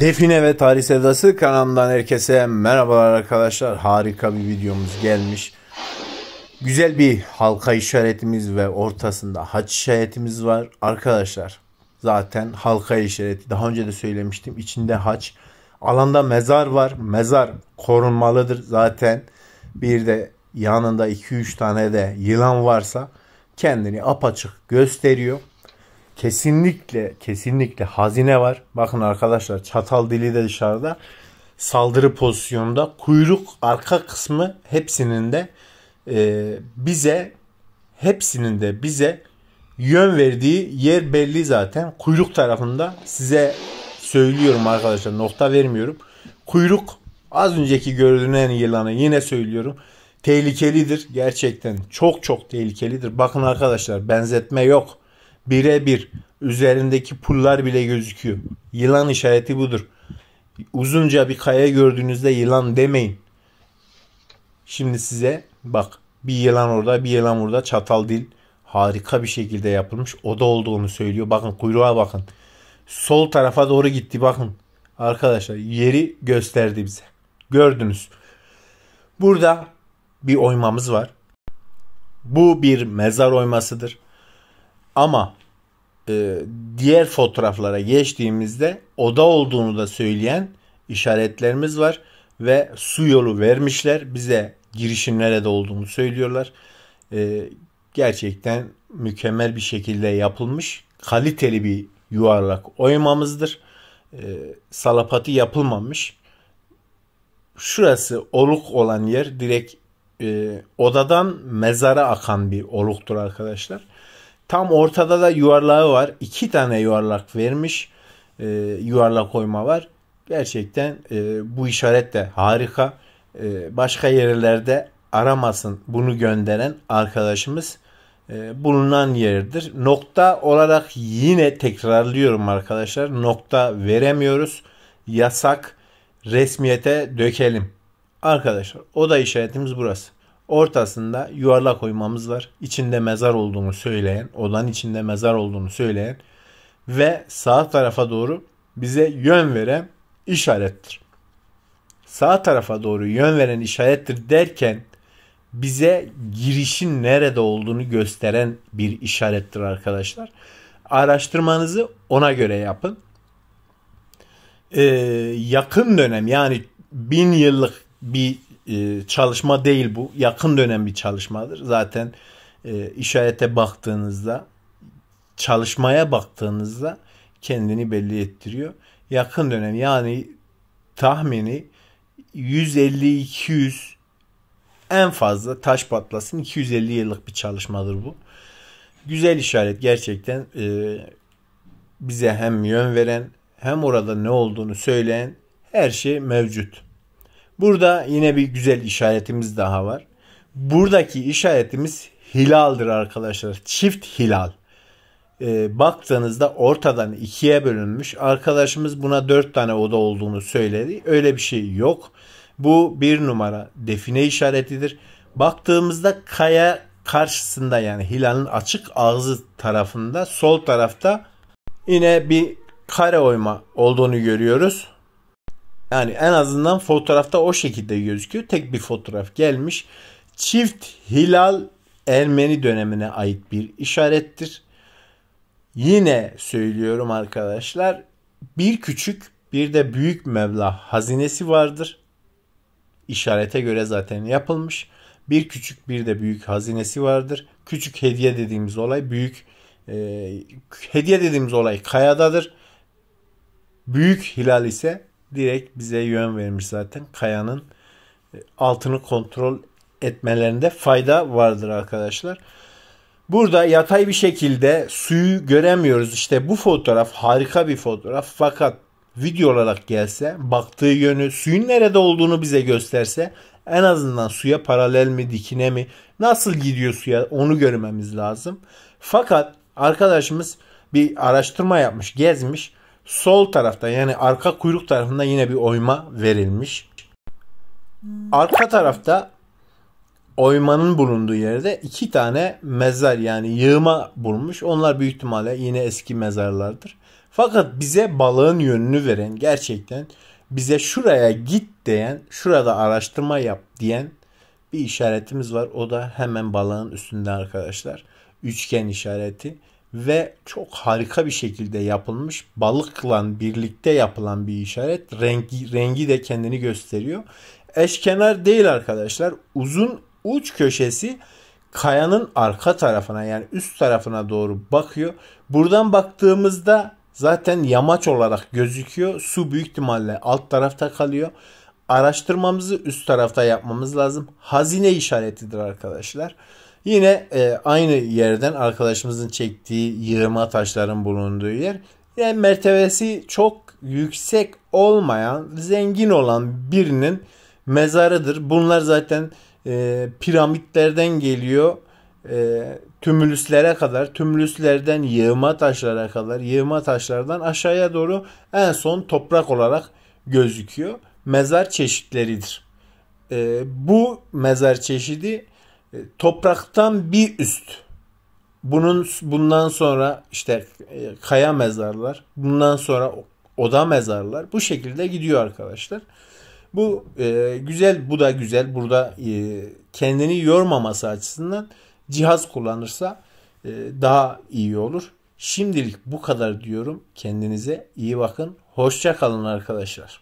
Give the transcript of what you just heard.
Define ve Tarih Sevdası kanalından herkese merhabalar arkadaşlar. Harika bir videomuz gelmiş. Güzel bir halka işaretimiz ve ortasında haç işaretimiz var. Arkadaşlar zaten halka işareti daha önce de söylemiştim. içinde haç. Alanda mezar var. Mezar korunmalıdır zaten. Bir de yanında 2-3 tane de yılan varsa kendini apaçık gösteriyor. Kesinlikle kesinlikle hazine var. Bakın arkadaşlar çatal dili de dışarıda. Saldırı pozisyonunda kuyruk arka kısmı hepsinin de e, bize hepsinin de bize yön verdiği yer belli zaten. Kuyruk tarafında size söylüyorum arkadaşlar nokta vermiyorum. Kuyruk az önceki gördüğünüz yılanı yine söylüyorum. Tehlikelidir gerçekten çok çok tehlikelidir. Bakın arkadaşlar benzetme yok birebir üzerindeki pullar bile gözüküyor. Yılan işareti budur. Uzunca bir kaya gördüğünüzde yılan demeyin. Şimdi size bak bir yılan orada bir yılan burada çatal dil harika bir şekilde yapılmış. O da olduğunu söylüyor. Bakın kuyruğa bakın. Sol tarafa doğru gitti bakın. Arkadaşlar yeri gösterdi bize. Gördünüz. Burada bir oymamız var. Bu bir mezar oymasıdır. Ama e, diğer fotoğraflara geçtiğimizde oda olduğunu da söyleyen işaretlerimiz var ve su yolu vermişler bize girişin nerede olduğunu söylüyorlar. E, gerçekten mükemmel bir şekilde yapılmış kaliteli bir yuvarlak oymamızdır. E, salapatı yapılmamış. Şurası oluk olan yer direkt e, odadan mezara akan bir oluktur arkadaşlar. Tam ortada da yuvarlağı var. İki tane yuvarlak vermiş. E, yuvarlak oyma var. Gerçekten e, bu işaret de harika. E, başka yerlerde aramasın bunu gönderen arkadaşımız e, bulunan yerdir. Nokta olarak yine tekrarlıyorum arkadaşlar. Nokta veremiyoruz. Yasak resmiyete dökelim. Arkadaşlar o da işaretimiz burası. Ortasında yuvarlak oymamız var. İçinde mezar olduğunu söyleyen, odanın içinde mezar olduğunu söyleyen ve sağ tarafa doğru bize yön veren işarettir. Sağ tarafa doğru yön veren işarettir derken bize girişin nerede olduğunu gösteren bir işarettir arkadaşlar. Araştırmanızı ona göre yapın. Ee, yakın dönem yani bin yıllık bir e, çalışma değil bu. Yakın dönem bir çalışmadır. Zaten e, işarete baktığınızda, çalışmaya baktığınızda kendini belli ettiriyor. Yakın dönem yani tahmini 150-200 en fazla taş patlasın 250 yıllık bir çalışmadır bu. Güzel işaret gerçekten e, bize hem yön veren hem orada ne olduğunu söyleyen her şey mevcut. Burada yine bir güzel işaretimiz daha var. Buradaki işaretimiz hilaldir arkadaşlar. Çift hilal. E, baktığınızda ortadan ikiye bölünmüş. Arkadaşımız buna dört tane oda olduğunu söyledi. Öyle bir şey yok. Bu bir numara define işaretidir. Baktığımızda kaya karşısında yani hilalın açık ağzı tarafında sol tarafta yine bir kare oyma olduğunu görüyoruz. Yani en azından fotoğrafta o şekilde gözüküyor. Tek bir fotoğraf gelmiş. Çift hilal Ermeni dönemine ait bir işarettir. Yine söylüyorum arkadaşlar. Bir küçük bir de büyük meblağ hazinesi vardır. İşarete göre zaten yapılmış. Bir küçük bir de büyük hazinesi vardır. Küçük hediye dediğimiz olay büyük e, hediye dediğimiz olay kayadadır. Büyük hilal ise direkt bize yön vermiş zaten. Kayanın e, altını kontrol etmelerinde fayda vardır arkadaşlar. Burada yatay bir şekilde suyu göremiyoruz. İşte bu fotoğraf harika bir fotoğraf fakat video olarak gelse, baktığı yönü, suyun nerede olduğunu bize gösterse en azından suya paralel mi, dikine mi, nasıl gidiyor suya onu görmemiz lazım. Fakat arkadaşımız bir araştırma yapmış, gezmiş. Sol tarafta yani arka kuyruk tarafında yine bir oyma verilmiş. Arka tarafta oymanın bulunduğu yerde iki tane mezar yani yığma bulmuş. Onlar büyük ihtimalle yine eski mezarlardır. Fakat bize balığın yönünü veren gerçekten bize şuraya git diyen, şurada araştırma yap diyen bir işaretimiz var. O da hemen balığın üstünde arkadaşlar. Üçgen işareti ve çok harika bir şekilde yapılmış balıkla birlikte yapılan bir işaret. Rengi, rengi de kendini gösteriyor. Eşkenar değil arkadaşlar. Uzun uç köşesi kayanın arka tarafına yani üst tarafına doğru bakıyor. Buradan baktığımızda zaten yamaç olarak gözüküyor. Su büyük ihtimalle alt tarafta kalıyor. Araştırmamızı üst tarafta yapmamız lazım. Hazine işaretidir arkadaşlar. Yine e, aynı yerden arkadaşımızın çektiği yığma taşların bulunduğu yer. Yani mertebesi çok yüksek olmayan, zengin olan birinin mezarıdır. Bunlar zaten e, piramitlerden geliyor e, tümülüslere kadar, tümülüslerden yığma taşlara kadar, yığma taşlardan aşağıya doğru en son toprak olarak gözüküyor. Mezar çeşitleridir. E, bu mezar çeşidi e, topraktan bir üst. Bunun bundan sonra işte e, kaya mezarlar, bundan sonra oda mezarlar bu şekilde gidiyor arkadaşlar. Bu e, güzel, bu da güzel. Burada e, kendini yormaması açısından cihaz kullanırsa e, daha iyi olur. Şimdilik bu kadar diyorum. Kendinize iyi bakın. Hoşça kalın arkadaşlar.